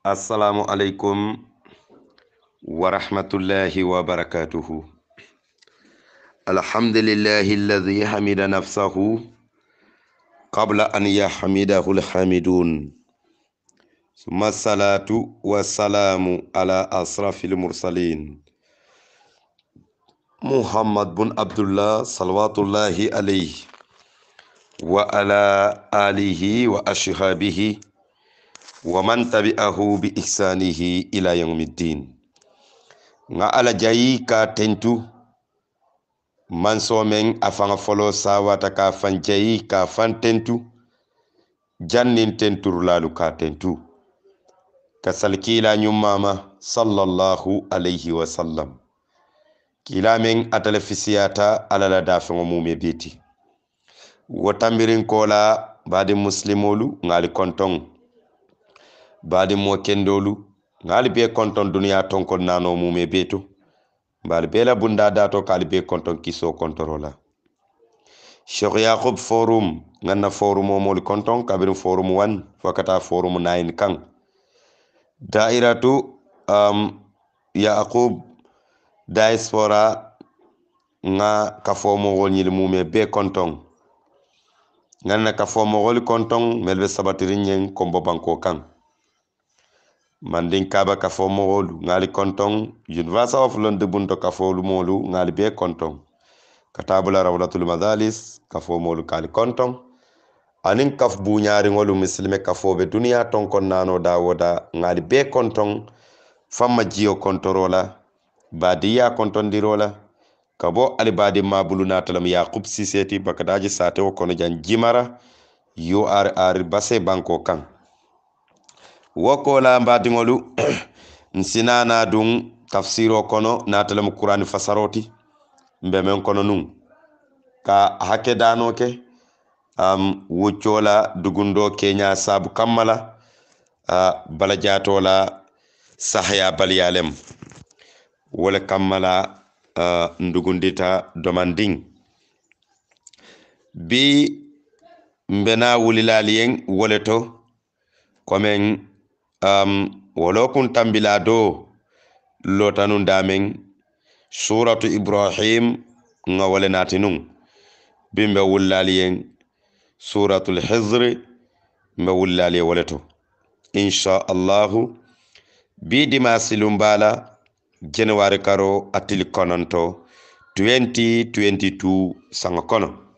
السلام عليكم ورحمة وبركاته الحمد لله الذي حمد نفسه قبل أن يحمده الحامدون ثم الصلاة والسلام على أشرف المرسلين محمد بن عبد الله صلوات الله عليه وعلى آله وأصحابه waman tabi'ahu bi ihsanihi ila yaumiddin ga allah jayi ka tentu manso men a fanga folo sawata ka fan jayi ka fan tentu jannin tenturulalu ka tentu ka sal kilañum mama sallallahu alayhi wasallam kilamen a talafisiyata alla la dafeŋo mume beti wo tambirin kola baadin musilimolu ŋali kontoŋo baadimo kendolu ngaali be konton duniya tonkol nano mume be to bela be la bunda dato kaali be konton kiso kontoro la cheikh forum ganna forum o mol konton kabirin forum 1 fakata forum 9 kan dairatu um, yaqub diaspora nga kafo mogol ñil mume be konton ganna kafo mogol konton melbe sabatiri ñeng kombo banko kan manden kaba kafo moolu ngali konton universa of londe bunto kafo moolu ngali be konton katabula rawlatul madalis kafo moolu kali konton anin kaf buñari ngolu muslime kafobe duniya ton kon nano dawoda ngali be konton famma jiyo kontorola badiya kontondirola kabo alibadi mabulu natalam yaqub siseti bakadaji sate o kono jan jimara ur ar base banko kan wokkola mbadiŋolu n sinana dun tafsiro kono natale mu kurani fasaroti mbe men kono nun ka hakke danoke um, wuccola dugundo kenya sabu kammala uh, bala jatola sahaya baliyalem wole kammala uh, ndugundita domandin bi mbena wulilali yen wole to komen um, wolo kun tambila do lota nun damen suratu ibrahim nga wole nati nun bi mbe wullaliyen suratul hizri mbe wullaliye wole to insha allahu bi dimasi lumbala janwari karo atili kononto 2022 sanga kono 20,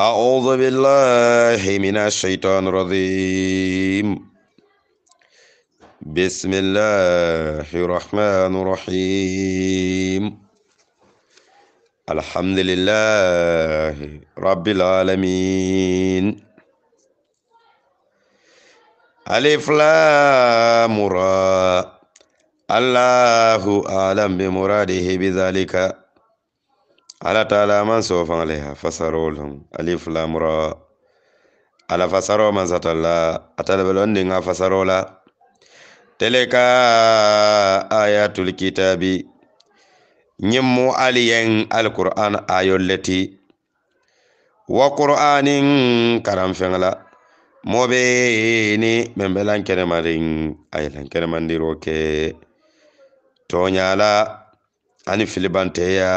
أعوذ بالله من الشيطان الرجيم بسم الله الرحمن الرحيم الحمد لله رب العالمين ألف لام را الله أعلم بمراده بذلك ala taala man so faŋaleha fasarol hum alif lamra ala fasaro man satalla atala belon dinga fasarola teleka ayatul kitabi nyimmu aliyen alquran ayolleti wa qur'anin karam fengla mobe ni membelan kene marin aylan kene mandiro ke tonyala ani filibanteya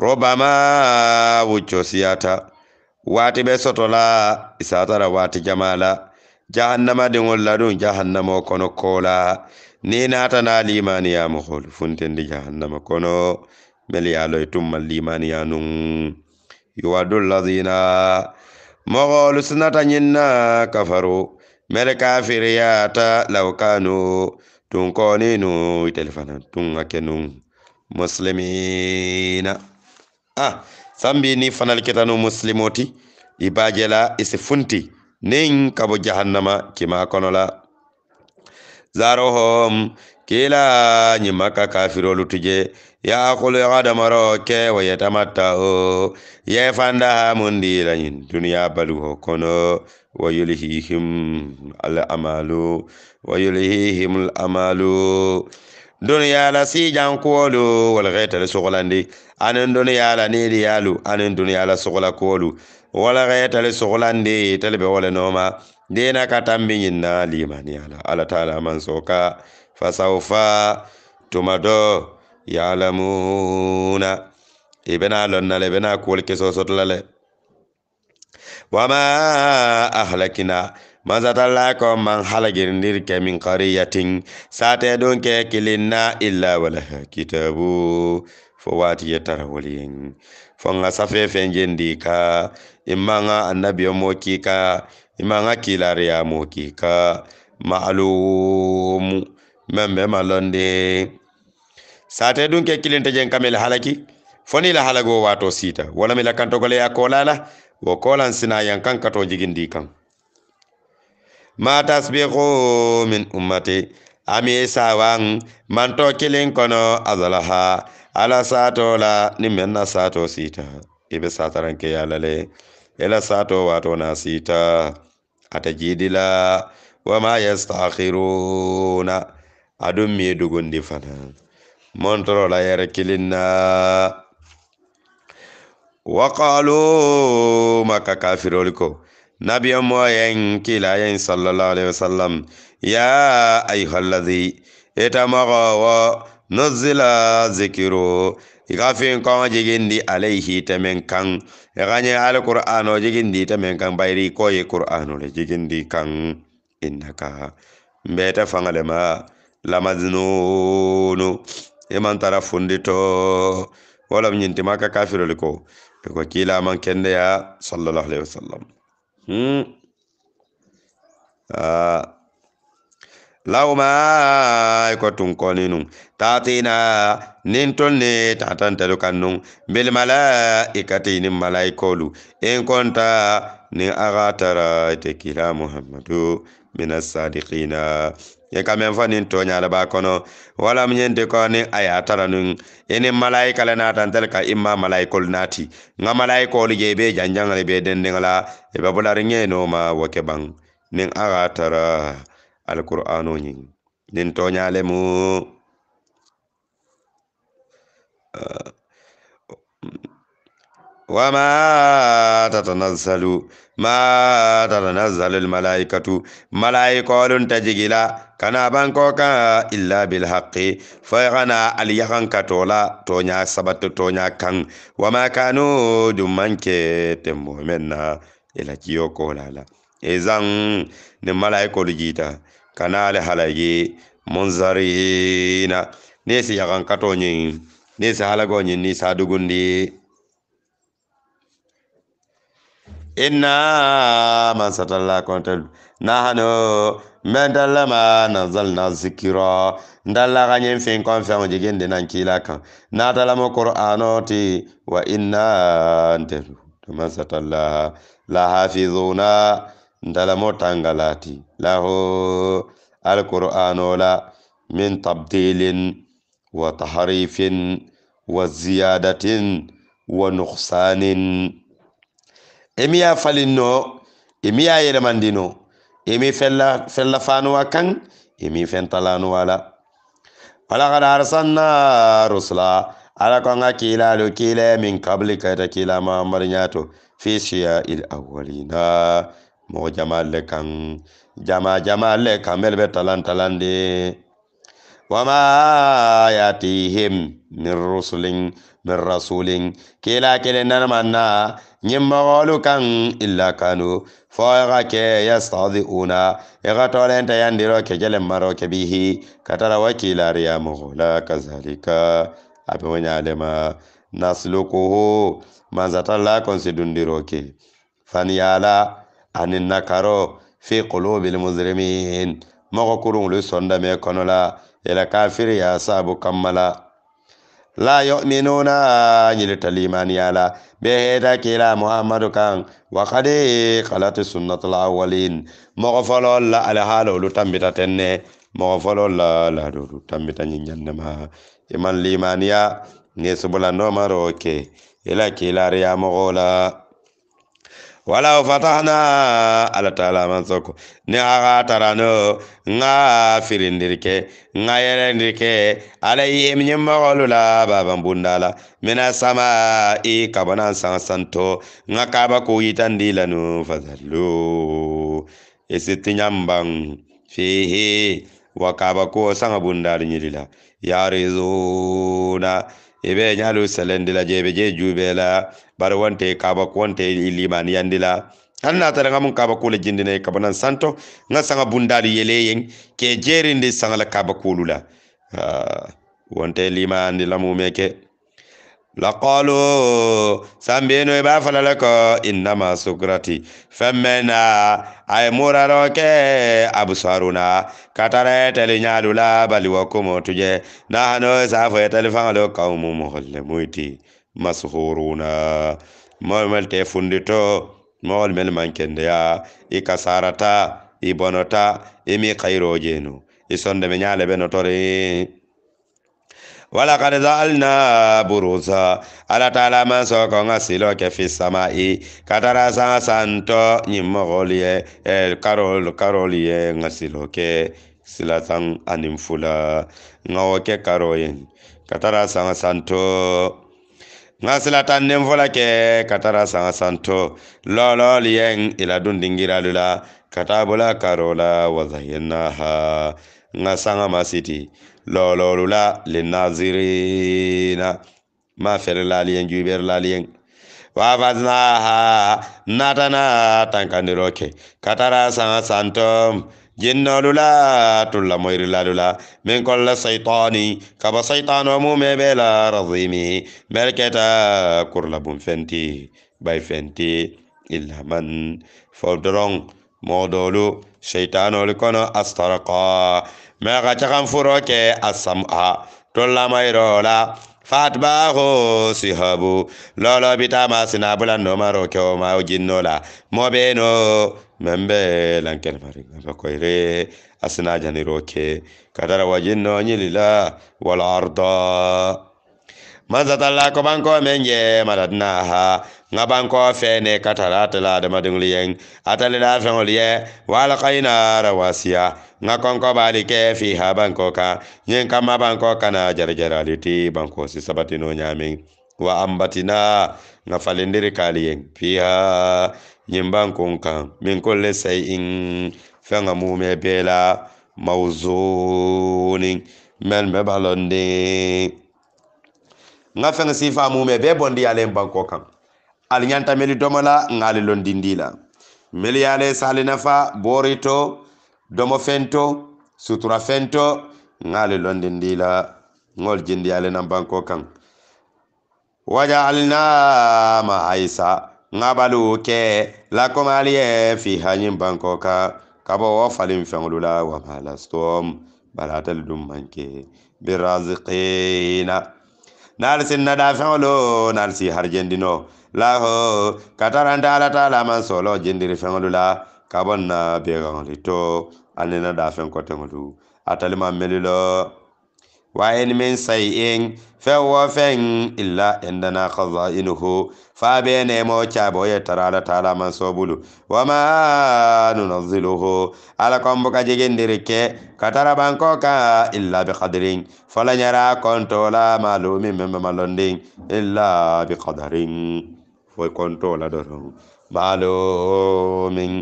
robama wucco siyata wati ɓe sotola isatara wati jamala jahannama ɗiol laɗum jahannama o kono kola ni natana limaniya mohol funtendi jahannama kono melyaloy tumma limaniya num yuwaddu lazina mohol sunata ñinna kafaru mel kafiriyata lawkanu tun koninu telefana tun ake num muslimina ah sambi ni fanal kitanu muslimoti i bajela i si funti nin kabo jahannama kima konola zarohom kila ñimakka kafirolu tuje yakulu adamaro ke wayatamattao yefanda hamundilañin duniya baluho kono wayulhihim alamalu wayulhihim lamalu duniya la sijankuwolu walxetele soxolandi anen don yala ne de yalu anen don yala sokola kolu wala ga yata le sokolande tale be wala noma de na ka tambi nyin na liman yala ala taala man soka fasaufa tumado yalamuna ibena lonna le bena kol ke so le wama ahlakina mazatalla ko man halagirindir ke min qariyatin sate don ke kilinna illa walaha kitabu fo waati ye tarawoli fo nga safe fe jendi ka i annabi ka mo k'i ka i ma ka kilariya mo k'i ka ma'alumu men be malonde sate dun ke kilinte jen kamel halaki foni la halago wato sita wala mi la kanto gole ya kolala wo kolan sina yang kan kato jigindi kan ma tasbiqu min ummati ami sawan manto kilin kono azalaha ala sato la ni men na sato sita ibe sataran ke ya lale ila sato wato na sita ata jidila wa ma yastakhiruna adum mi dugundi fana montoro la yare kilinna wa qalu maka kafirul ko nabiy mo yen kila yen sallallahu alaihi wasallam ya ayyuhallazi itamaghaw nozila zikiru i ka fin kon jigindi alayhi tamen kan i ka ɲe alkur'an o jigindi tamen kan bayiri ko ye kur'an o le jigindi kan innaka mbeta fanga lema lamazinunu i man tara funditɔ walam ɲintima ka kafiro le ko i ko kila man kendeya sallallahu alaihi wasallam hmm. ah. lauma ko tun kɔni nu tatina nin tun ne tatan kan nu bilmala ikati ni malaikolu in kɔnta ni aga ite kila muhammadu min asadiqina ye ka fa nin to ɲalaba kɔnɔ walam yen de kɔni a y'a tara nu ini malaika la natan tɛlu ka imma malaikolu nati ŋa malaikolu je be janjaŋali be dendiŋala ibe bulari ɲe noma wo ke baŋ nin aga alqur'ano ni nin toñale mu uh, ma tatanazzalu ma tatanazzalu almalaikatu malaikatun tajigila kana banko ka illa bil haqqi yana al yahan katola tonya sabatu tonya kan wa ma kanu dumanke menna ila jiyo lala ezan ne malaikatu jita kanale halaye munzarina nesi yakankatoñin nesi halagoñin ni sadugundi inna man satalla kontel nahano me dallama nazalna zikira ndalla ganyen fin kon fe ngi gende nan kila kan na dalama qur'ano ti wa inna antu man satalla la hafizuna ndalamo tangalati lahu alqur'anola min tabdilin wa taharifin wa ziyadatin wa nuqsanin emi ya falinno emi ya yelemandino emi fella fella fanuwa kan emi fentalanuwa la walakad arsalna rusula ala ko nga kiilalu kiile min kabli kayta kiila mahamadu ñaato fi shiya il awalina mogo jamaalle kan jama jamaalle kan mel be talantalande wama yatihim min rusulin min rasulin kila kele nanamanna ñimmogolu kan illa kanu fo iga ke yastadiuna iga tolente yandiro ke jelen maro ke bihi katara wa kilariya mogola kazalika abe wo ñalema nasulukuhu manzatalla konsi dundiro ke fan yala ani nakaro fi qulubil muzlimin mogo kurunglu sondame kono la ila kafiri ya sabu kammala la yu'minuna nyilita liman yala be heda kila muhammadu kan wa kade qalati sunnatul awwalin mogo folo la ala halo lu tenne mogo folo la la lu nyinyanna ma iman limaniya ne no maroke ila kila ya mogo la wala fatahna ala taala man soko ni aga nga firindirke nga yerendirke alayhim nyimmaxolu la baban bundala mina sama i kabanan san santo nga kaba ko yitandi lanu fadallu isitti nyamban fihi wa kaba sanga bundal nyilila yarizuna i be ɲalu selendi la je be je jube la bari wonte kaba wonte i limaniyandi la hali n'a tara ŋa mun kaba kole jindina kabanan santo ŋa saŋa bundali yele yen ke jerindi saŋa la kaba kolu la ah, wonte limandi la mume ke laqalu sambenu e ba falala ko innama sukrati femmena ay muraro ke absaruna katara e tele nyadu la bali wa kumo tuje nahano e safo e tele fanalo qawmu muhallimuti mashuruna moomel te fundito mool mel mankende ya i kasarata i bonota imi kayro jenu i sonde me nyale be notori wala kad zalna buruza ala taala man so ko nga ke fi samai katara sa santo nyi mogol ye eh, karol karol ye nga silo ke sila san anim fula nga o ke karo ye katara sa santo nga sila tan nen fola ke katara sanga santo lolol yen ila dun dingiralu la kata bola karo la wazahinnaha nga sanga masiti lololula linnazirina ma fere laliyen juber laliyen wafadnaha natana tankandiroke katara sanga santom jinnolula tulla moyirilalula min kolla saytani kaba saytano mume bela razimi melketa kurla bun fenti bay fenti illa man fo doron modolu seytanolu kono astaraka mɛ a ka cagan fɔrɔ kɛ a sam a tɔlamayɔrɔ la fatbaho sihabu lɔlɔ bi taama sina bula nɔmarɔ kɛ o ma o jinnɔ la mɔbeno mɛn bɛ lankɛlɛmari bakɔyire a sina janirɔ kɛ kadara wa jinnɔ nyilila wala manzatala ko banko men ye maratna ha nga banko fene katarata la da madungli yeng atale la fengol ye wala qaina rawasiya nga konko bali ke fi ha banko ka yen ma banko kana jarjara liti banko si sabati no nyami wa ambatina nga falindiri kali yeng fi ha yin banko ka min kulli say'in mu mume bela mawzunin mel me balonde nga feŋ sifa me be bondi ale banko kan ali ñantameli domola nga ali londindi la meli ale sali nafa borito domo fento sutura fento nga ali londindi la ŋol jindi ale na nan banko kan wajalna mahaisa nga balu ke lakomali ye fiha ñiŋ banko ka kabo wo falin feŋolu la wamalastom balatal dum manke birazikina naal sin naɗa feŋolu naal si harjendino laho kataranta alata laman solo jendiri feŋolu la kabon na beeŋoli to ani naɗa feŋ koteŋolu atalima meli lo wayen min sayi in fewo feŋ illa indana kazainuhu faa be nemowo caabo yettara ala taala man sobulu wama nunazziluhu ala kombuka jigindiri ke katara banko ka illa bikadirin folanyara kontola maalumi meme malondin illa bikadarin fo kontola doron maalumin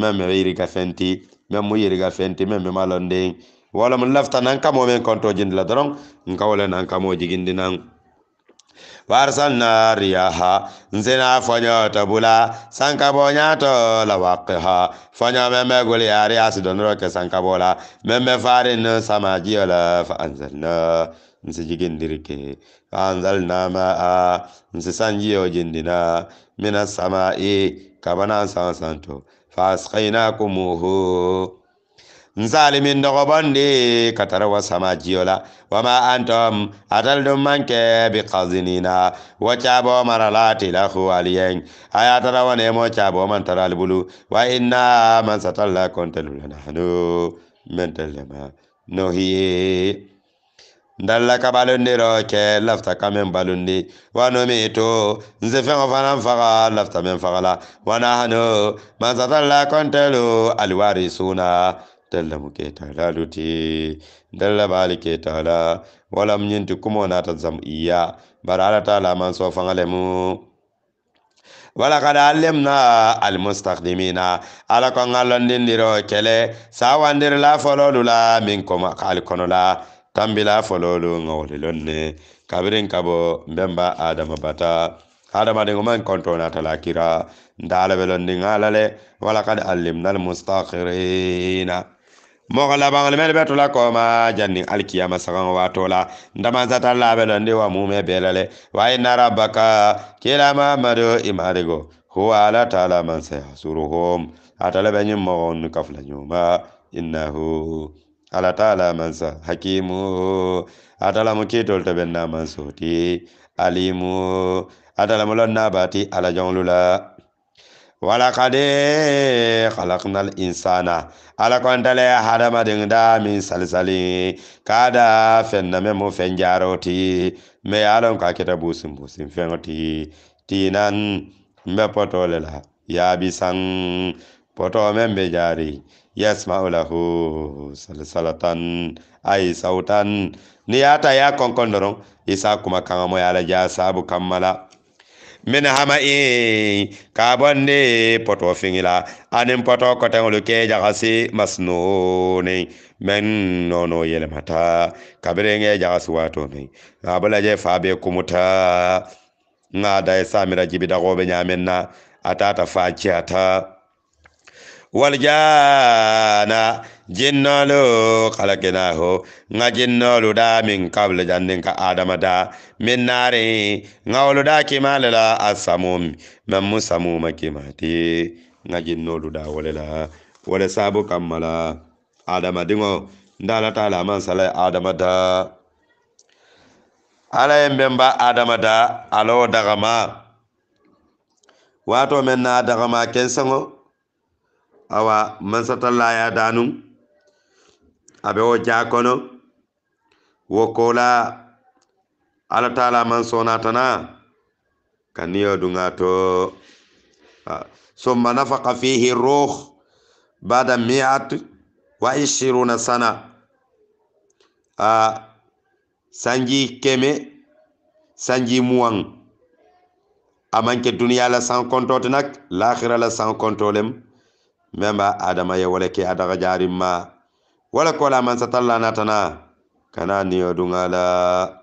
meme yiriga fenti meme mu yiriga fenti meme malondin wala mu lafta nan kamo men konto jindila doron nkawole nan kamo jigindinan وارسلنا الرياح نسينا فنيو تبولا سانكابو نياتو لواقها فنيو مما قولي عريا سدنرو كسانكابولا مما فارن سماجيولا فأنزلنا نسجي جندركي فأنزلنا ماء نسسانجيو جندنا من السماء كبنا سانسانتو فأسقيناكموه nsalimin ndoxobondi katara wa sama jiyola wama antom atal dum manke bi kazinina wo cabo maralati lahu aliyeng ayatara wonemo cabo mantara albulu wa inna man satalla kontalula nahnu mentellema nohiye ndalla ka balundiro ke lafta kamen balundi wanomi to nze feŋo fanan faga lafta men fagala wanahano man satalla kontelu alwarisuna tellamu keta la luti dalla bali keta la wala mnyinti kumo na tazam iya barala taala man fangalemu wala alimna almustakdimina ala ko ngalondindiro kele sawandir la fololu la min koma kal kono la tambila fololu ngawlilonne kabirin kabo mbemba adama bata hadamadengo man kontonata lakira ndala belondin alale alimna almustakirina mogo labaŋli meŋ la koma kɔɔma janni alikiyama ngwa waato la ndamansa la laabe ndi wa mume bela le wa inna rabbaka ma mado imarigo huwa ala taala man sayasuruhum atala be ñiŋ mogoŋ kafla nyuma innahu ala taala man sa hakimu atala mu kiitol to ben na man alimu atala mu lon ala jonglula walakade khalaqnal insana ala kontale hadamaden da min salsali kada fenna me mo fen jaroti me alon ka kita busim busim fenoti tinan me potole la ya bisan poto men be jari yasma'u lahu salsalatan ay sautan ni ya konkon doron isa kuma kanga mo la ja sabu kammala min e ka bonde poto fingila anin poto kotenŋolu ke jagasi ne men nono yelemata kabiriŋe jagasi watoni je fabe kumuta ŋa daye samira da ñamen na atata fa ciyata waljana jinnolu kalakinaho ŋa jinnolu da min kabla jannin ka adama da min nari ŋa wolu da kimale la a samum men mu samuma kimati ŋa jinnolu da wole la wole sabu kamma la adama diŋo nda la taala man sala adama da ala yen ben ba adama da alo dagama wato men na dagama kensaŋo awa mansatallaya danuŋ abe wo ja kono wo kola ala taala man sonatana kaniyo dunga to summa nafaqa fihi ruh bada mi'at wa ishiruna sana a sanji keme sanji muwan amanke duniya la san kontote nak lakhira la san kontolem memba adama ya wala ke adaga jarim ma wala kola man satalla tana kana niyo dungala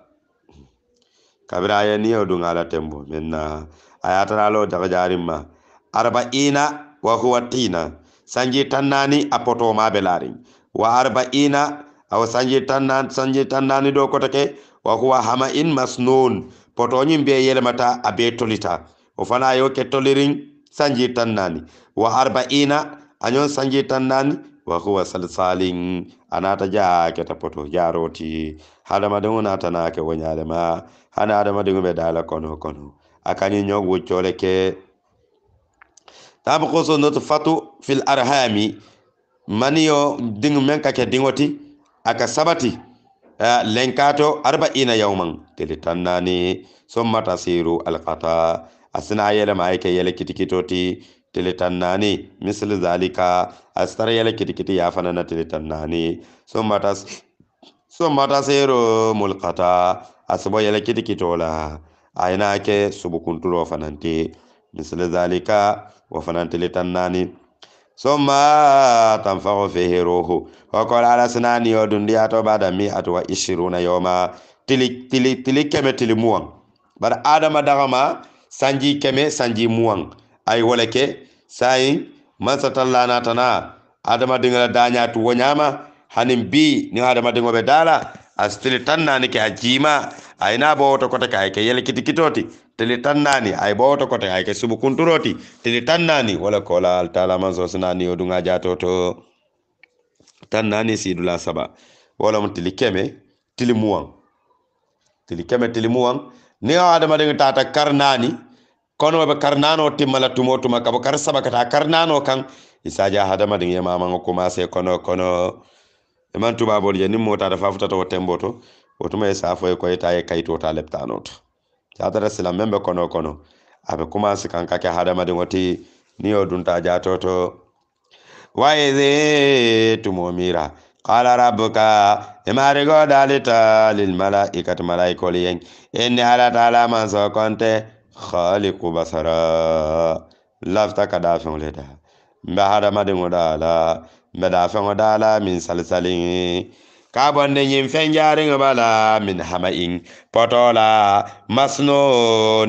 kabira ya niyo dungala tembo menna ayatana lo daga jarimma arba'ina wa huwa tina sanji tannani apoto ma belari wa arba'ina aw sanji tannan sanji tannani do take wa huwa in masnun poto nyim be yelemata abe tolita o fana yo ke tolirin sanji tannani wa arba'ina anyon sanji tannani wa huwa salsalin anata jake ta poto jaroti hadamadengu nata nake wonyalema hana adamadengu be dala kono kono akani nyogu coleke tabkoso noto fatu fil arhami maniyo ding men kake dingoti aka sabati uh, eh, lenkato arba'ina yauman tele tannani summa tasiru alqata asina yele ma yake yele kitikitoti tile tan naani misili zalika astara yale kitikiti y'a fana na tile tan naani somata somata mulkata a yale yɛlɛ kitikiti o la a ye n'a kɛ sobokunturo fana te misili zalika o fana tile tan naani soma tanfago fihi ruhu wakɔl ala sinani yodundi ato bada mi ato wa ishiruna yɔma tili tili tili kɛmɛ tili adama dagama sanji keme sanji muang ay woleke tana adama dingala danya dañatu woñama hanim bi ni adama dingobe dala astili tanna tan ke a ay na bo to kota kay ke yele kitikitoti tili tan ni ay bo to kota kay ke subu kunturoti tili tan ni wala kola al tala alitaala mansoo si naani yo to tanna ni sidula saba wala lemu tili keme tili muwan tili keme tili muwan ni adama adamadiŋo taata karnani kono ɓe karnano timmala tumo tuma kabo kar saba kata karnano kan isaja hadamaden ye mamaga commencé kono kono eman tubabol je nin motata fa futata to o tuma e safo e koyeta e kayito ta leptano to satata sila men ɓe kono kono aɓe commencé kan kake hadamaden oti ni o dunta jatoto waide tumomira qala rabbuka imari godalita lilmalaikati malaikol yen inni halata alaman so konte khaliqu basara lafta ka daa fɛŋo le da n bɛ hadamadenŋo daa n bɛ daa fɛŋo min salisaliŋ ka bɔndi nyin fɛn jaariŋo e ba la min hama iŋ pɔtɔ la masino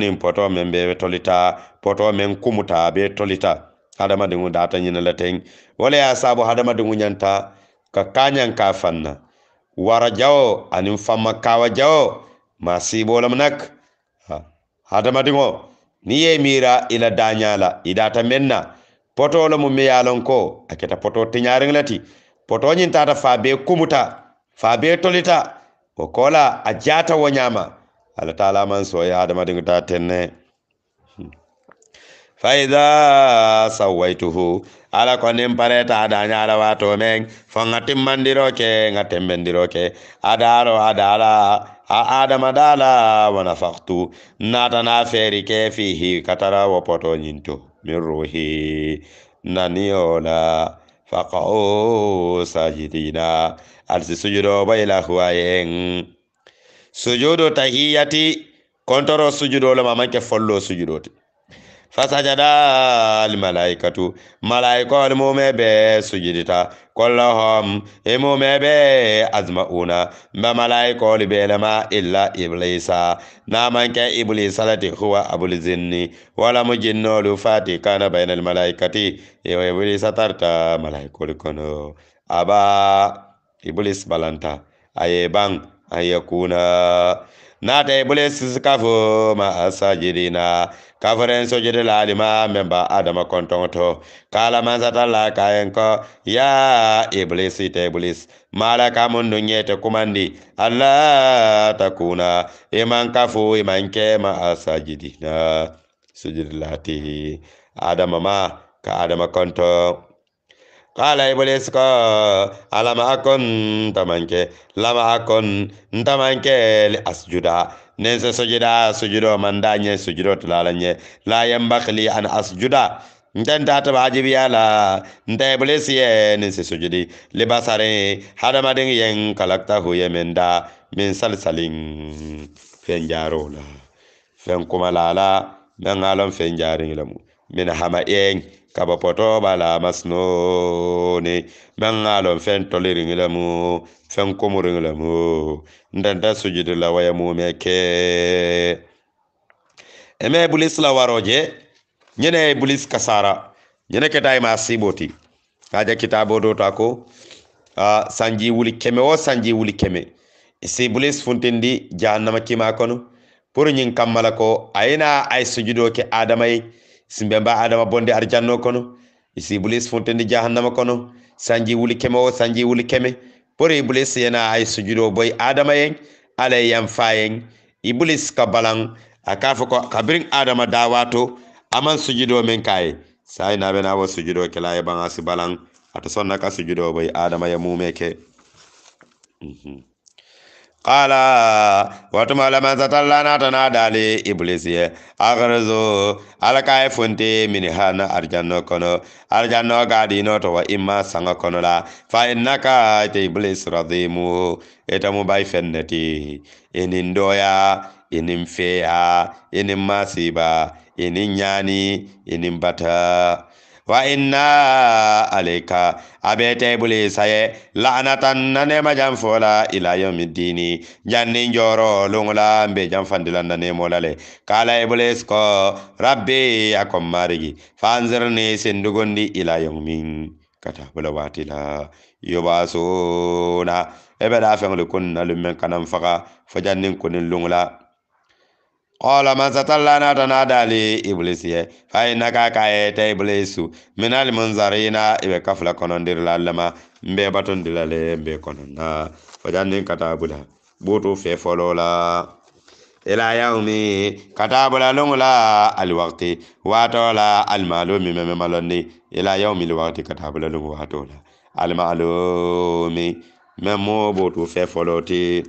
nin poto meŋ be tolita pɔtɔ meŋ kumuta be tolita hadamadenŋo daata nyina la teŋ wo le ye a saabu hadamadenŋo ka kaa nyaŋ fanna wara jawo aniŋ famma kawa jawo maa siibo lam nak hadamadiŋo ni ye mira ila daña la idata men na poto le mu me ye lon ko a keta poto tiñariŋ le ti poto ñiŋ tata fa be kumuta fa be tolita wo kola a jata wo ñama alla taala maŋ soye hadamadiŋo ta tenne hmm. fa ida sawaituhu ala ko nin pareta ada nyala wato men fo ngatim mandiro ke ngatim bendiro ke adaro adala a adama dala wa nafaqtu nata na feri ke fihi katara wo poto nyinto min ruhi naniola faqau sajidina alsi sujudo ba ila huwayen sujudo tahiyati kontoro sujudo lo mamake follo sujudoti fasajada almalaikatu malaikol mume be sujidita kollohom e mume be azmauna mba malaikol belema illa iblisa namanke iblisa lati huwa abulzinni wala mu jinnolu fati kana baina almalaikati yo e iblisa tarta malaikol kono aba iblis balanta aye bang aye kuna nata iblis kafo ma asajidina kafren soje de lalima memba adama kontonto kala manzata la kayenko ya iblis ite iblis mala kamundu nyete kumandi alla takuna iman kafu iman kema asajidina soje de lati adama ma ka adama konto kala iblis ko alama akon tamanke lama akon tamanke li asjuda asjuda nensa sojuda sujudo manda nye sujudo tulala nye la yambakli an asjuda nten tata ba jibiya la nte bulesi ye nensa libasare hadamadin yen kalakta huye menda min salsalin fen jaro la fen kuma lala men alon fen jarin lamu min hama yen kabo poto bala masno ne mangalo fen to lirngila mu fen komurngila mu ndanda sujudu la waya mu meke eme bulis la waroje nyene bulis kasara nyene ketay ma siboti haja kitabo do ta ko a sanji wuli keme o sanji wuli keme si bulis funtindi jahannama kima kono pour nyin kammala ko ayina ay sujudo ke adamay simbe mba adama bonde har kono isi iblis fontendi jahannama kono sanji wuli keme o sanji wuli keme bore iblis yana ay sujudo boy adama yen ale yam fa yen iblis ka balan akafo ko kabirin adama dawato aman sujudo men kaye sai na bena wo sujudo kala ya ban balan ata sonna ka sujudo boy adama ya mumeke mm -hmm qala watuma malama ta tallana na dale iblis ye agarzo alaka e funti min hana arjanno kono arjanno gadi no to wa imma sanga kono la fa innaka ta iblis radimu ita mu bai fennati enin doya enin feya enin masiba enin yani enin bata wa inna alayka abete bule saye la'natan nane majan fola ila yawmiddini janni joro lungola be jam fandila nane molale kala iblis ko rabbi akom marigi fanzirni sindugondi ila yawmin kata bula watila yubasuna ebe da fenglu kunna lumen kanan faga fajannin kunin lungola qala man satallana tanadali iblisi ye fa innaka kayete iblisu minal munzarina ibe kafla konondirila lama mbe batondila le mbe kononna fajannin katabula butu fe folola ila yaumi katabula lungula alwakti watola almalumi meme malonni ila yaumi alwakti katabula lungu watola almalumi memo butu fe foloti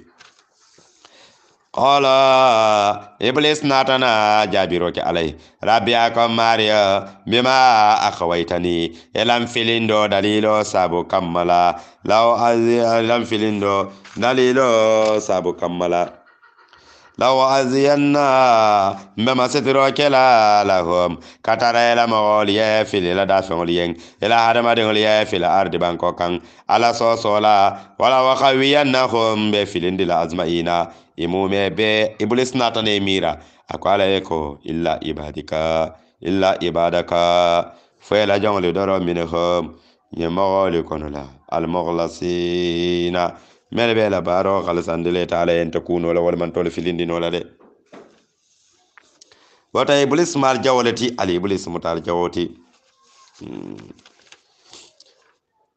qala iblis natana jaabiroke alay rabbia kom mario bima akhawaytani elam filindo dalilo sabu kammala law lam filindo dalilo sabu kammala لو أزينا مما سترو كلا لهم كتر إلى مغولي في للا دافن لين إلى هرم لي في الأرض بانكوكا على صوصولا ولا وخوينهم بفلين دي لأزمائنا إمومي بي إبليس ناتني ميرا أقول إيكو إلا إبادك إلا إبادك فإلى جمع لدرو منهم يمغولي كنلا المغلصين mele bela baro kala sandile taala en kuno la wala man tole filindi no la de wata iblis mal jawlati ali iblis mutal jawoti hmm.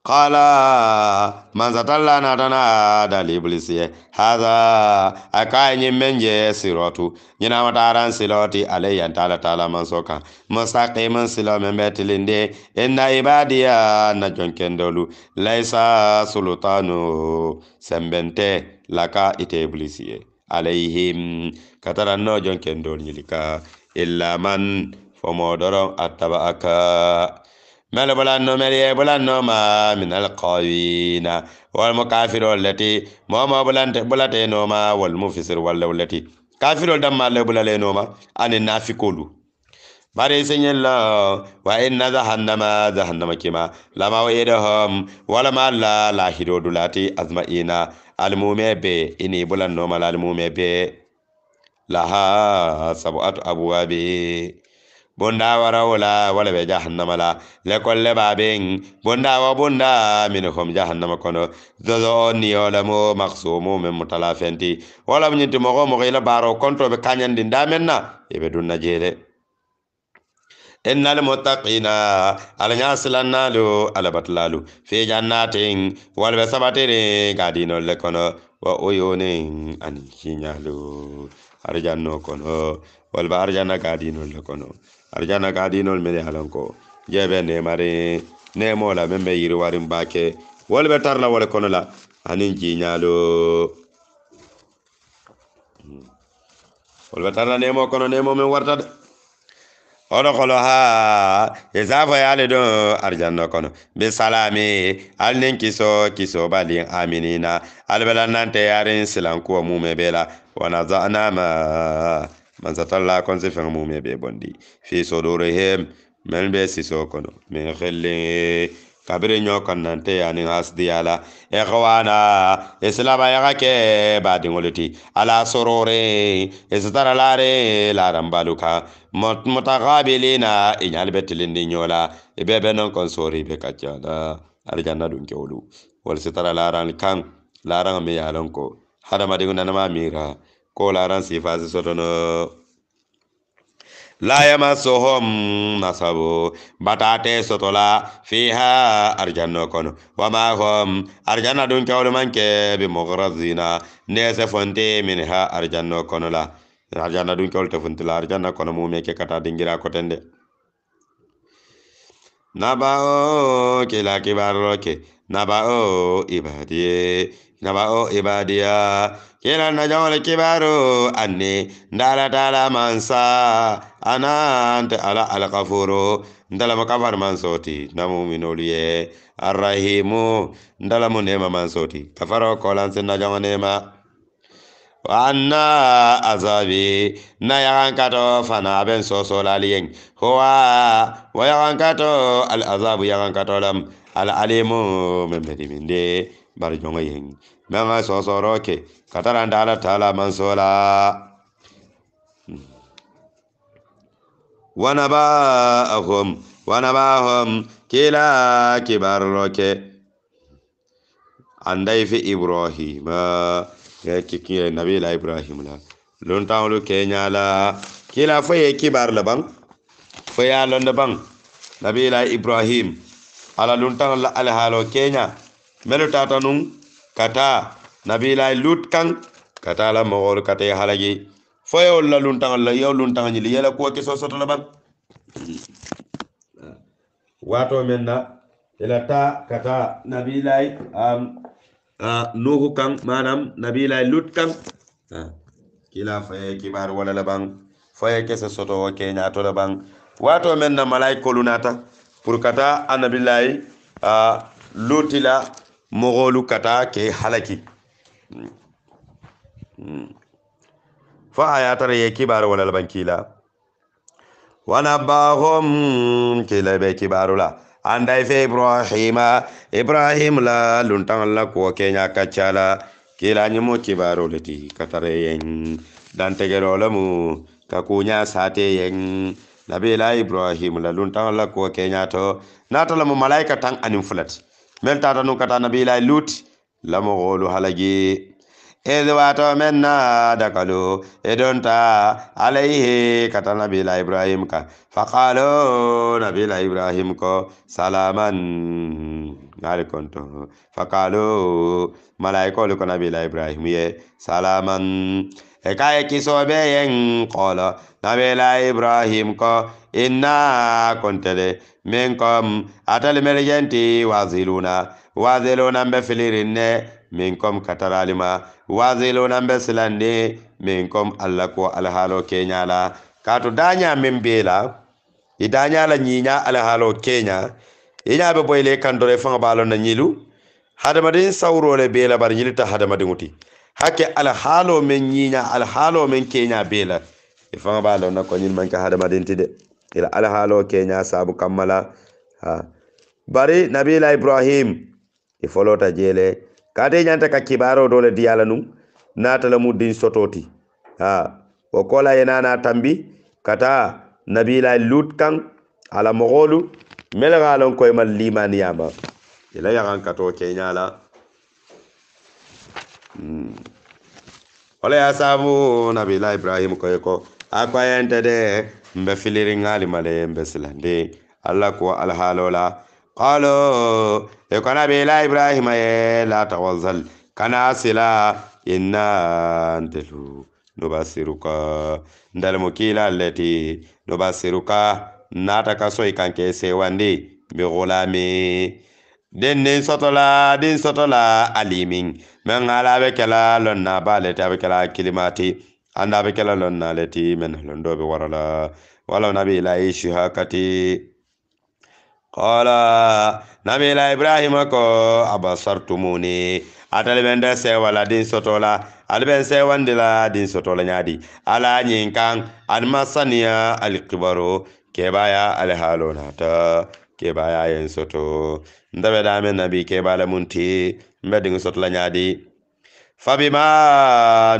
kala man na tana da iblis ye hadha akai nyi menje siratu nyina mataran siloti alayya tala tala man soka mustaqiman silo membetilinde inna ibadiya na jonkendolu laisa sultanu sembente laka ite iblis ye alayhim katara no jonkendol nyilika illa man fomodoro attaba aka. مال بلا نو مالي بلا نو ما من القاوين والمكافر التي ما ما بلا بلا نو ما والمفسر ولا التي kafirol dam malla bulalenooma anin nafikolu bare señella wa inna jahannama ma kima lama o eɗehom walama alla lahirodu azma ina almume be ini bulannoma la almume be laha sab'atu abwabi bonda wara wala wala be jahannama la le kolle babin bonda wa bonda min hom jahannama kono zozo ni yola mo maksumu min mutala fenti wala nyinti mo mo gila baro konto be kanyandi ndamenna ebe dunna jere innal muttaqina al yasilanna lu ala batlalu fi jannatin wal basabatiri gadino le kono wa uyuni an hinyalu arjanno kono wal barjanna gadino le kono arijana ka di nol mede halan ko jebe ne mari ne mola men be yiri warin bake wol be tar la wol ko la ani ji nyalo wol be tar la ne mo ko ne mo men warta de ono kolo ha e za fo ya le do arjanna ko no be salami al nin kiso kiso bali aminina al bela nante yarin silan ko mu me bela wana za'na ma man satalla kon se fɛn mumɛ bɛ bɔndi fi sodurihim mɛn bɛ siso kɔnɔ min xillin kabiri ɲɔ kɔnnante ani hasidiya la ixwana e isilabayaga e kɛ badiŋolu ti ala sorore isitaralare e laranbalu kan mutagabilina i ɲali bɛ tilindi ɲɔ la i bɛɛ bɛ nɔn sori bɛ ka jana arijanna dun kɛ olu walisitara laran kan laran min yalɔn ko hadamadenw nanama mira ko laran sifasi sotono layamassuhum nasabu batate sotola fiha arjanno kono wama hum arjanna ɗum kewlumanke be mukrazina nese fonte minha arjanno kono la arjanna ɗum kewl te fontila arjanna kono mumeke kata dingira kotende naba o kila kibarroke naba o ibadie naba o ibadiya kiran na jamal kibaru anni ndala tala mansa ana anta ala alqafuru ndala makafar mansoti namu minol ye arrahimu ndala mo nema mansoti kafaro ko lan sen na jamal nema wa anna azabi na yan kato fana ben so so laliyen huwa wa yan kato al azabu yan kato lam al alimu min bedi min de bari jonga yengi menga sosoro ke kataranda ala taala mansola ونباهم ونباهم كلا كبرك عن ضيف إبراهيم كي نبي لا إبراهيم لا لون تاولو كينيا لا كلا في كبر لبان في على لبان نبي لا إبراهيم على لون تاولو على هالو كينيا melu tata nung, kata nabi nabilay lut kang, kata la mogol kata ya halagi fo yo la lun tan la yo lun tan ni yela ko ke so so tan ban wato menna ila ta kata nabi nabilay am nuhu kan manam nabilay lut kan kila faye kibar wala laban faye kesa soto wa kenya to laban wato men na malaikolu nata pour kata annabillahi lutila moxoolu kata ke halaki fo ayatara ye kibaru wala laban kila wanabaxom kilabe kibaru la anday fe ibrahima ibrahim la luntaŋol la kuwo keña kacca la kilañimo kibaru leti katara yen dantegero lemu ka kuña sate yen nabila ibrahim la luntaŋol la kuwo keña to natalamo malaika taŋ anin fulati mel tata nu kata nabila lut lamogolu halagi إذ واتمنا دخلوا إدنتا عليه كتا نبيل إبراهيم كا فقالوا نبيل إبراهيم كو سلاما ngari konto fakalo malaiko liko nabila ibrahim ye salaman e kaye kiso be yen kola nabela ibrahim ko inna kontele min kom atali merjenti waziluna waziluna mbe filirin ne min kom kataralima waziluna mbe silandi min kom allah ko alhalo kenyala kato danya min bela i danyala nyinya alhalo kenya i nyabe boyle kandore fanga balo na nyilu hadamadin sawrole bela bar nyilita hadamadin uti hakke alhalo min nyinya alhalo min kenya bela e fanga ba lonna koñin hada madinti de ila alhaalo keña sabu kamala ha bari la ibrahim e folota jeele kate ñanta ka kibaro dole diyala num la mudin sototi ha o kola na tambi kata nabila lut kan ala mogolu melgalon mal liman limaniyama ila yagan kato hmm. wala ya sabu nabila ibrahim koye ko akwayentede mbe filirin alimale mbe silande alla kuwa alhalola qalo e kana be la ibrahima ye la tawazzal kana sila inna antelu nubasiruka ndalmo kila allati nubasiruka nata kaso i kanke sewandi bi gulami den nin sotola din sotola alimin men ala be kala lonna bale be kala kilimati anda be kela lon na leti men lon do be warala wala nabi ilahi shihakati qala nabi ilahi ibrahima ko abasartumuni atale bende se wala din sotola alben se wandila din sotola nyadi ala nyinkan almasaniya alkibaro kebaya alhalonata kebaya yen soto ndabe dame nabi kebala munti mbedin sotola nyadi fabima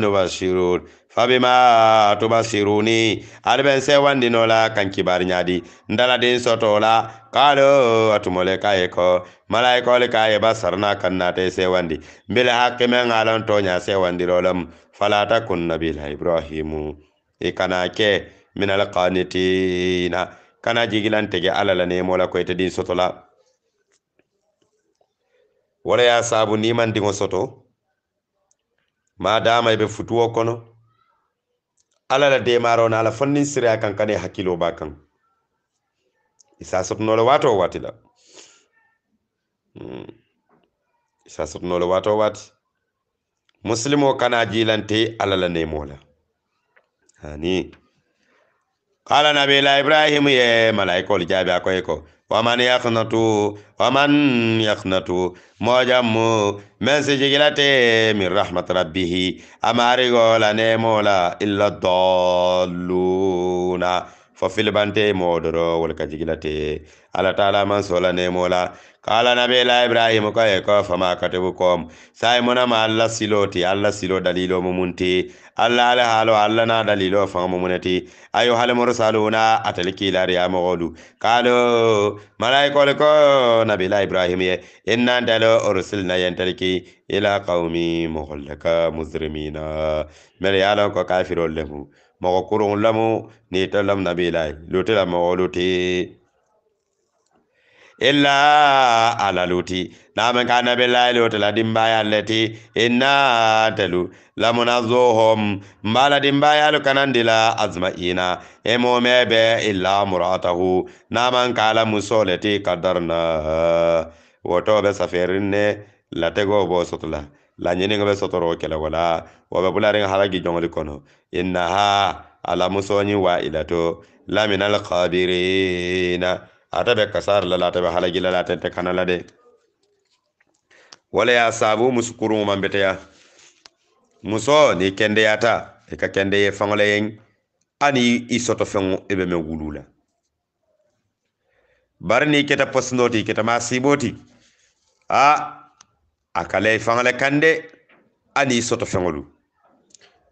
nubashirun fabima tubasiruni ali ben sewandinola kan kibari ñadi ndaladin sotola kalo atumole kaye ko malaikole kaye basarna kan nate sewandi bil haqi men alon toña sewandirolam fala takun nabila ibrahimu i kana ke min alkanitina kana jigilan tege alala nemola koyte din sotola wala ya sabu niman dingo soto ma dama ibe futuwo kono ala la demaro na la fannin siriya kan kane hakilo ba kan isa sotnolo wato wati la hmm. isa sotnolo wato wati muslimo kana jilante ala la nemo la hani nabi nabila ibrahim ye malaikol jabi akoye ko waman yakhnatu waman yakhnatu mojamu men sijigilate min rahmat rabbihi amarigola nemola illa dalluna fo filibante modoro wol ka jigilate ala taala man sola nemola kala na be la ibrahim ko e ko fa ma kate bu kom sai mona ma alla silo ti alla silo dalilo mu munti alla ala halo alla na dalilo fa mu munati ayo hal mursaluna atal ki la riya mo godu kalo malai ko ko na be la ibrahim ye inna dalo ursilna yentel ki ila qaumi mughallaka muzrimina mel yala ko kafirol lemu mo ko kurun lamu ni talam nabilai lutela mo lutii illa alaluti naman kana billahi lotala dimbayaalleti innatalu lamunazzuhum mbala dimbayalu kanandila azmaina e mome illa muratahu naman kala musoleti kadarna wotoɓe saferinne latego bo sotla laɲiniŋo be sotoro kela wala wobe bulariŋ halagi joŋoli kono innaha ala musoñi wa ilato laminal kabirina ata be kasar la ata be halagi la ata te kana de wala ya sabu musukuru man beteya muso ni kende yata e ka kende ye fangola yen ani i soto fengo e me wulula bari ni keta posnoti keta masiboti a akale fangale kande ani i soto fengolu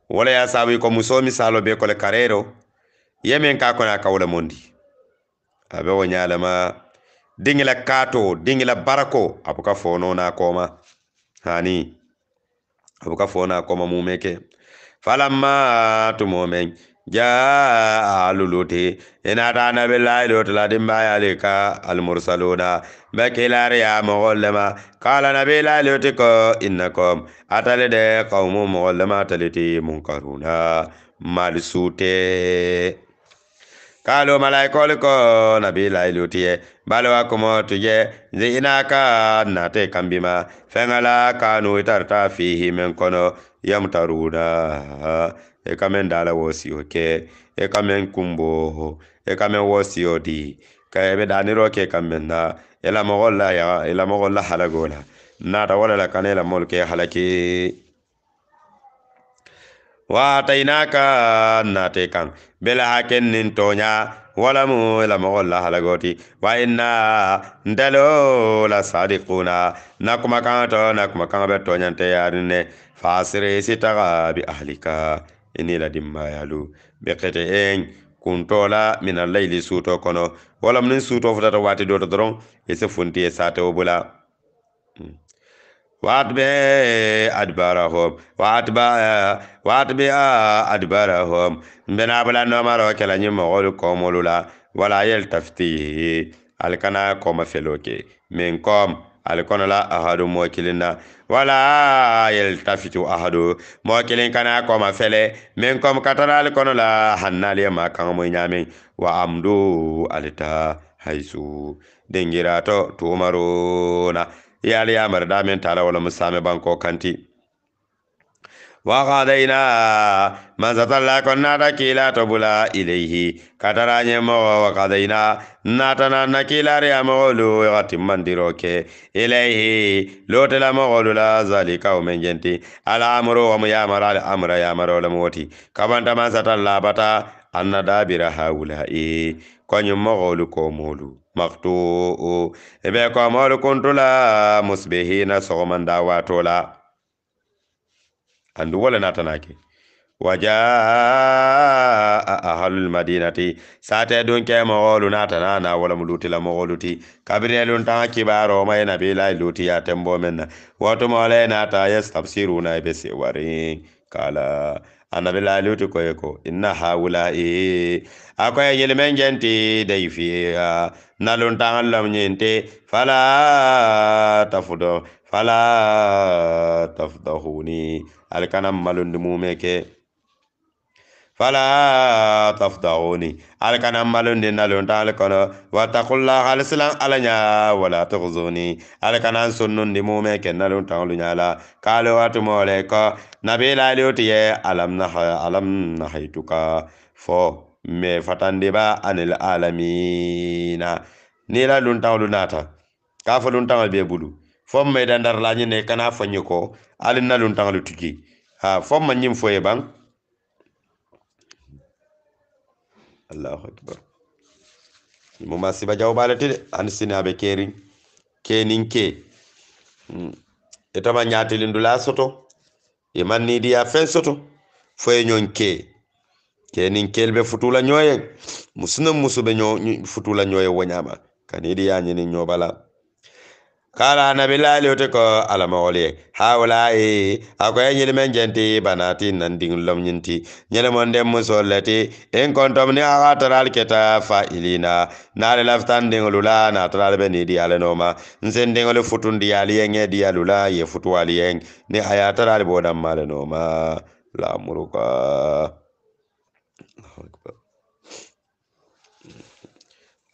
wala ya sabu ko muso misalo be kole karero yemen ka kona kawla mondi abe wo ñalama dingila kato dingila barako abuka fono na koma hani abuka fona koma mumeke falamma tu mumen ja alulute inata nabillahi lotla dimbayalika almursaluna bekilare ya mogollema kala nabillahi loti ko innakom atali de qaumu mogollema ataliti munkaruna malsute kaalu malaikol ko nabilayi lutiye balwa kumo tuje ziinaka nate kambima feŋala kanu itarta fihi meŋ kono yamtaruna e kameŋ dala wosio ke e kameŋ kumbo e kameŋ wosio di ka ebe daniro ke kameŋ na ilamogol e la e halagola nata wolala kana ilamol ke halaki wa tainaka nate kaŋ bela haken nin tonya walamu mu la mo la halagoti wa inna ndalo la sadiquna nakuma kuma kan to nakuma kuma kan be tonya te yarne fasire sitaga bi ahlika ini la dimma yalu be qete en kuntola min al-layli suto kono walam nin suto futata wati do to doron ese funti e sate o واتبع أدبارهم واتبع واتبع أدبارهم بنا بلا نمر وكلا نمغول كومولو لا ولا يلتفتيه الكنا كوم فلوكي من كوم alikɔnɔ la ahadu mɔɔ kelen na wala yɛlitafitu ahadu mɔɔ kelen kana kɔma fɛlɛ min kɔm ka tara alikɔnɔ la hannaliya ma kaŋ mɔ wa amdo alita haisu dengiratɔ tumarona iyali ya marda min tare wala mu same banko kanti wa qadaina man zatalla kunna dakila tubula ilayhi kataranye mo wa qadaina natana nakila ya mawlu wa timmandiroke ilayhi lote la mawlu la zalika wa menjenti ala amru wa ya mara al amra ya mara wa lamuti kabanta man zatalla bata annadaabira haawula e koñum moxoolu koomoolu maxtuu ibe e koomoolu kuntula musbihina soxomanda waatola andu wala natanake wajaa ahalulmadinati saate dunke moxoolu natanana wala mu lutila moxoolu ti kabirelun tanga kibaaromaye nabilay lutiya tembo men na wotumoolay nata yestabsiruna ibe e sewarin kala annabi laluti ko ko inna haula e akoye yelmen jenti dai fi nalun tan lam nyente fala tafudo fala tafdahuni alkanam malun mumeke فلا تفضعوني على كان عمل دين على انت على كان واتقوا الله على سلام على نيا ولا تغزوني على كان سنن دي مومي كان على انت على نيا قال وات مولك نبي لا ليوتي علم نح علم نحيتك ف م فتان دي با ان العالمين نيلا لونتا ولناتا كاف لونتا بي بولو فم ميدان دار لا ني كان فنيكو على نالونتا لوتكي ها فم نيم فوي بان allahu akbar ma siba balati de an sinaɓe kerin kenin ke hmm. etama lindu la soto e dia fen soto foye ñon ke kenin be futula ñoyen musina musuɓe futula ñoye woñama kanidi yañini ñobala kala anabi laali wote ko alamoxol ye hawola e a koye ñilimen jenti banati nan diŋ lom ñinti ñilimon den musol le ti in kontom ni axa taraal keta fa ilina naali lafitan diŋolu la na taraal be ni diyale noma n sin diŋolu futun diyaliyeŋ e diyalu e la ye futuwaliyeŋ ni a ya taraal bodan male noma lamuruka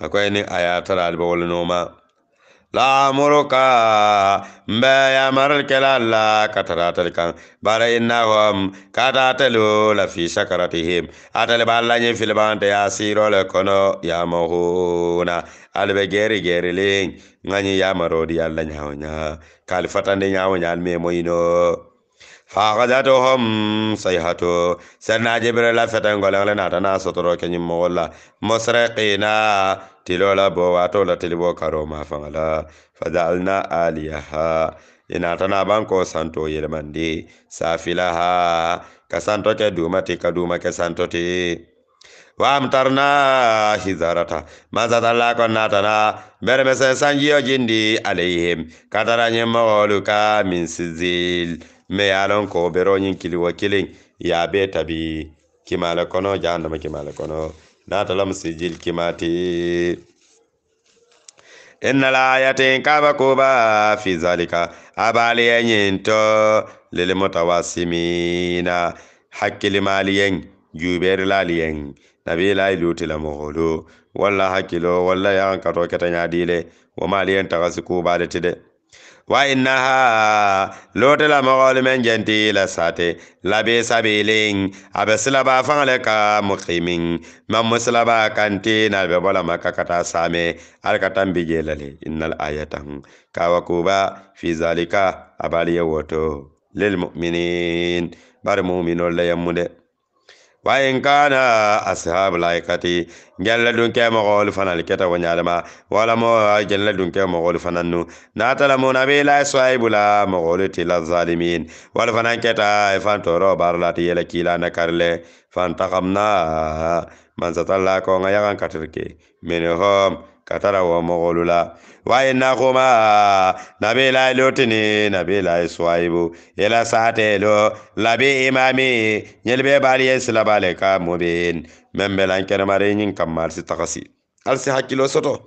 a koye ni a ya taraal bewolu noma laamuru ka mbe yamaral kelal la kataratal kan bara innahum kataatalu la fi sakaratihim atale ballañi filbante yasirole kono yamahuna ala be geri gerilin ŋañi yamarodi yalla ñawoña kali fatandi ñawoñal me moyino fakadatuhum sayhatu serna jibrila fetengoleŋ le natana sotoro keñim mogol la musrikina tilo la bo wato la tilibo karo ma fangala fadalna aliyaha inata na banko santo yelmandi safilaha ka santo ke duma ti ka ke santo ti wa amtarna hizarata maza tala ko natana bere mese sanjiyo jindi alayhim katara nyemolu ka min sizil me yalon ko bero nyin kili ya be tabi kimala kono jahannama kimala kono nata lam sijil kimati inna layatin kaba kuba fi zalika abaliyayin to lili mutawasimina hakkili maliyen juberi laliyen nabi lai luti la mogolo walla hakkilo walla yankato ketanya dile wa maliyen tagasi kuba de tide wa innaha lote la magol men jenti la sate la be sabilin abasila ba fangale ka muqimin mam musila ba na be bola maka kata same al katam bijelale innal ayatan kawakuba fi zalika abali woto lil mu'minin bar mu'minol la yamude wayin kana ashabu laikati gelle dunke mo gol fanal keta wanya dama wala mo gelle dunke mo gol fanannu na tala mo nabi la swaibu la mo gol til zalimin wal fanan keta e fan toro bar la ti yele kila na karle fan taqamna man zatalla ko ngayan katirke min hom katara wo mo golula وينهما نبيلا لوتني نبيلا سوايبو إلى ساتلو لبي إمامي يلبي بالي سلابا لكا مبين من بلان كرمارين كم مارسي تغسي ألسي حكي لو سوتو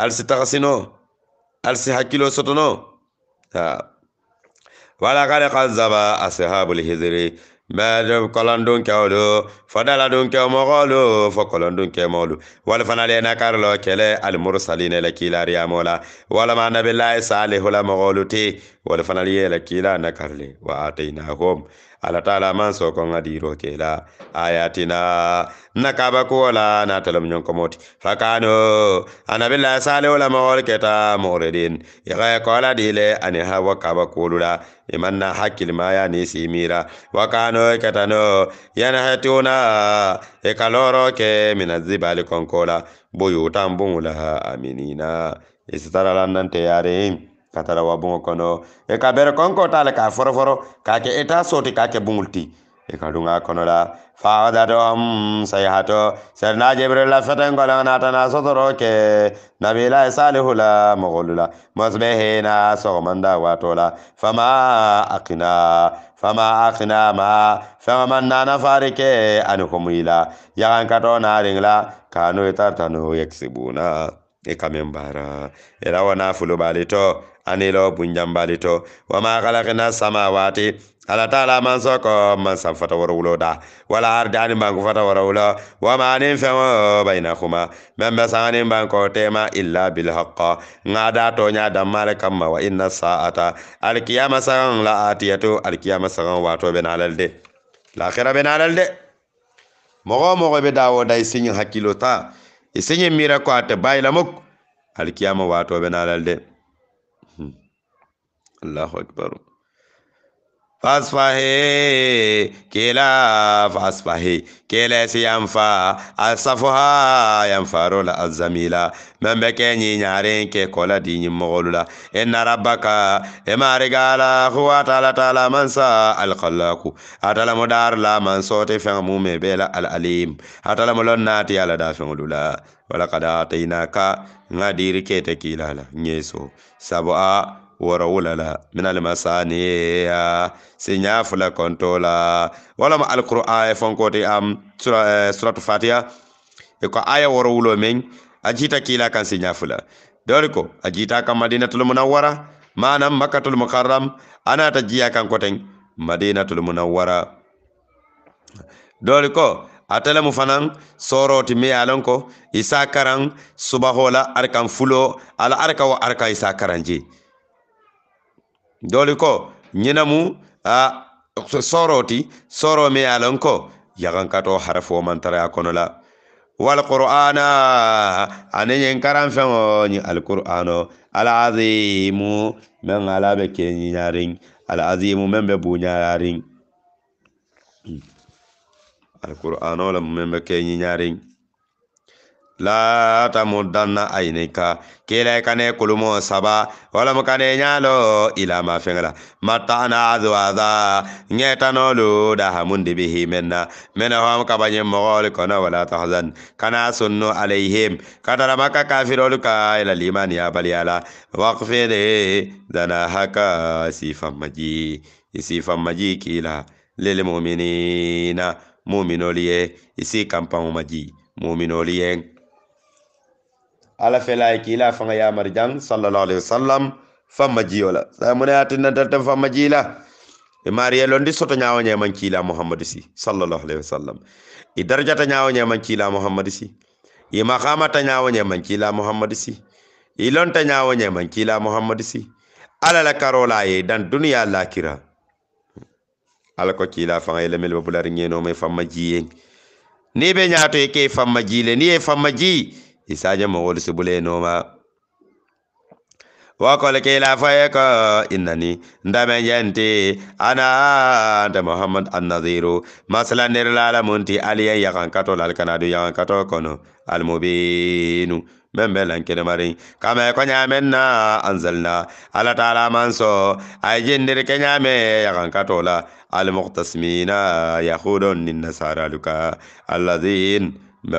ألسي تغسي نو ألسي حكي لو سوتو نو ولقد قذب أصحاب الهزري mbeeje kolondun kewolu fo daladun kewmoxolu fo kolondun kemolu wala fana lena karlo kele almursalinela kilariyamola walama nabilahi salihula moxolu ti wala fana yela kila na karle wa atainahum ala taala man ko ngadiro kila ayatina nakaba ko la na talam nyon ko moti fakano anabilla sale wala mawal keta muridin yaga qala dile ani hawa kaba kulula imanna hakil maya ni simira wakano ketano yana hatuna ekaloro ke minazibali konkola buyutan bunulaha aminina isitarala nante yarim ka tara wa buŋo kono e ka bere konko ta le ka foroforo ka ke ita soti ka ke buŋulti e ka duŋa kono la faadatom sayhato serna jibril la feten golo na tana sotoro ke nabila salihu la mogolu la mosbehina sogomanda wato fama aqina fama akina ma fɛŋa man nana fari ke ani homuila yagan kato naringla kanu itartanu yaksibuna ikamen bara irawana fulubalito anilo bunjambali to wama halakina samawati alata ala man soko man san fata wara wulo da wala arde ani banku fata wara wulo wama ani fɛnwo baina kuma men bɛ san ani banko tema illa bil haqqo nga da to nya dan mare kan ma wa inna sa'ata alkiyama sagan la atiyatu alkiyama sagan wato bɛ nalal de lakhira bɛ nalal de mɔgɔ mɔgɔ bɛ da wo da i sinyi hakilo ta i sinyi mira ko a tɛ bayila muk alkiyama wato bɛ nalal de الله أكبر فاصفحي كلا فاصفحي كلا سيانفا الصفها ينفر الزميلا من بكني نارين كي كولا ديني مغلولا إن ربك إما رجالا هو تالا تالا منسا الخلاق أتالا مدار لا من صوت فهموم بلا الأليم أتالا ملناتي على دافن لولا ولقد أعطيناك غادير كي تكيلا يسو سبعا wara wɔrɔwula la lima sani ya sinya kontola wala ma walama aye aya am sura eh, tu fatia Eko aya wara wulo meng Ajita kila kan sinya fula Doriko ajita kan madina tulu munawara. munawwara mana makatul mukaram ana ta jiya kan kɔtɛn madina tulu munawara. Doriko atele mu fanan soroti ti me alonko isa karang subahola arkan fulo ala arka wa arka isa doli ko ñinamu a ti soro me alon ko yagankato harafo mantara kono la walqur'ana ani ñin karan feŋo ñi alqur'ano alazimu meŋ ala be ke ñiñarin alazimu meŋ be buñayarin hmm. alqur'ano lamu meŋ be ke ñiñarin la tamudanna ainika kila kane kulumo saba wala mukane nyalo ila ma fengala mata ana azwaza ngeta no lu da hamundi bihi menna mena ham kabanye mogol kana wala tahzan kana sunnu alaihim kada maka kafirul ka ila liman ya bali ala waqfide dana haka sifam maji sifam maji kila lil mu'minina mu'minuliye isi kampamu maji mu'minuliyen ala fela kila fanga ya jang sallallahu alaihi wasallam famma jiyola samuna yatinna dalta famma jila e mari ya londi soto man ki la muhammadu si sallallahu alaihi wasallam i darjata man ki la muhammadu si i makamata man ki la muhammadu si i lonta man ki la muhammadu si ala la karola ye dan dunia lakira ala ko la fanga nga ya mel babulari ngeno may famma jiye ni be nyaato e ke ni e famma jii isaje mogol sibule noma wakol kila faye ko inani ndame yanti ana anta muhammad annadiru masala nirlala munti ya kan kato lalkanadu yakan kato kono almubinu men be lankene mari kama ko nyamen na anzalna ala taala manso ay jindir ke nyame kan kato la almuqtasimina yahudun nin nasara luka alladhin be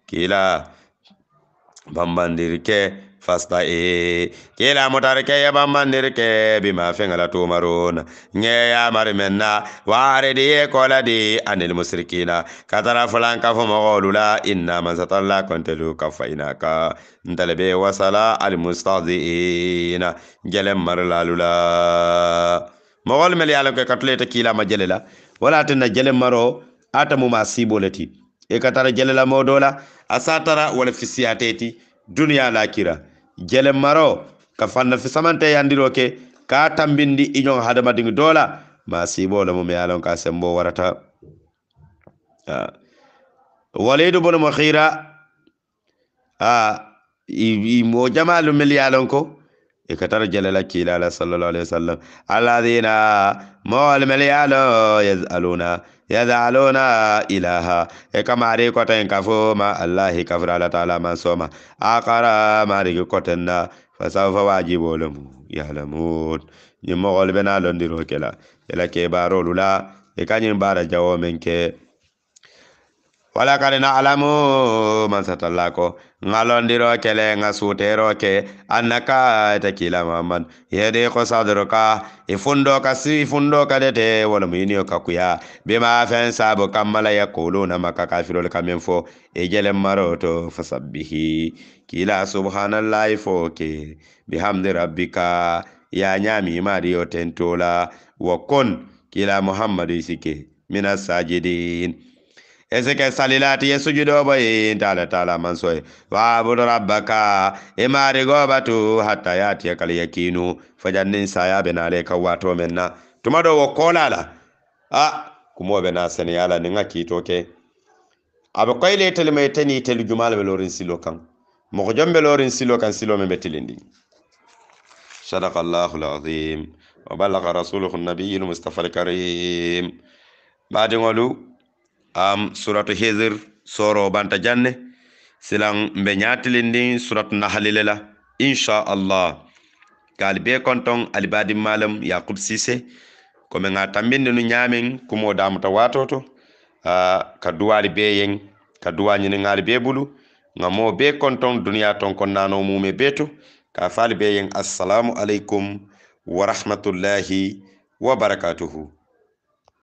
kila bambandir ke fasta e kila motarke ya bambandir ke bima fengala tumaruna nye ya marimenna waridi ye kola di anil musrikina katara fulan kafo mogolula inna man kontelu kafa inaka ntalebe wasala al mustahziina jele marlalula mogol mel yalo ke katuleta kila majelela wala tinna jele maro ata muma siboleti e katara jele modola asatara wala fisiyateti duniya lakira jele maro ka fanna fisamante yandiro ke ka tambindi iñon hadamadin dola ma sibole mum yalon ka sembo warata walidu bono mo hira a imo jamalu mel yalon ko e katara jele la kilala sallallahu alaihi wasallam alladhina mawal mel yalo yasaluna yadaluna ilaha e kamari koten ka fo ma allahi kafra alla taala man soma a kara marigi koten na fasawfa wajibolemu yalamun ñin moxolu bena londiro kela yela kebarolu la i ka ñin bara jawo men ke wala kadi na alamu man satallako ŋalondiro kele ŋa sutero ke annaka ite kila mamad yedi ko ka ifundo ka si ifundo ka dete walamu yiniyo ka kuya bima fen sabu kammala yakuluna maka kafirol kamen fo ijelen maroto fasabbihi kila subhanallahi fo ke bihamdi rabbika ya nyami mariyo tentola wa kun kila muhammadu isike minasajidin eseke salilati ye sujudoɓo ye tala tala mansoye wabudu rabbaka imari gobatu hatta yatiya kal yakinu fajannin sayaɓe nale kan wato men na tuma a kumoɓe na seneyala nin a kiito ke koyle telima tani teli jumala ɓe lorin silo kan moko jom ɓe lorin silo kan silo men ɓe tilindi sadaka allahu wa ballaga rasuluhu nabiyu lmustafa alkarim baɗiŋolu am suratu hisir soro banta janne silan mbe ñatilin ndin suratu nahalile la inchallah kaali be konton alibadin malam yaqub sise ko min a tambinde nu ñamin kumo damuta watoto ka duwali be yen ka duwañininŋali be bulu gammo be konton duniya ton konnano mume be to ka faali be yen assalamu alaykum wa rahmatullahi wa barakatuhu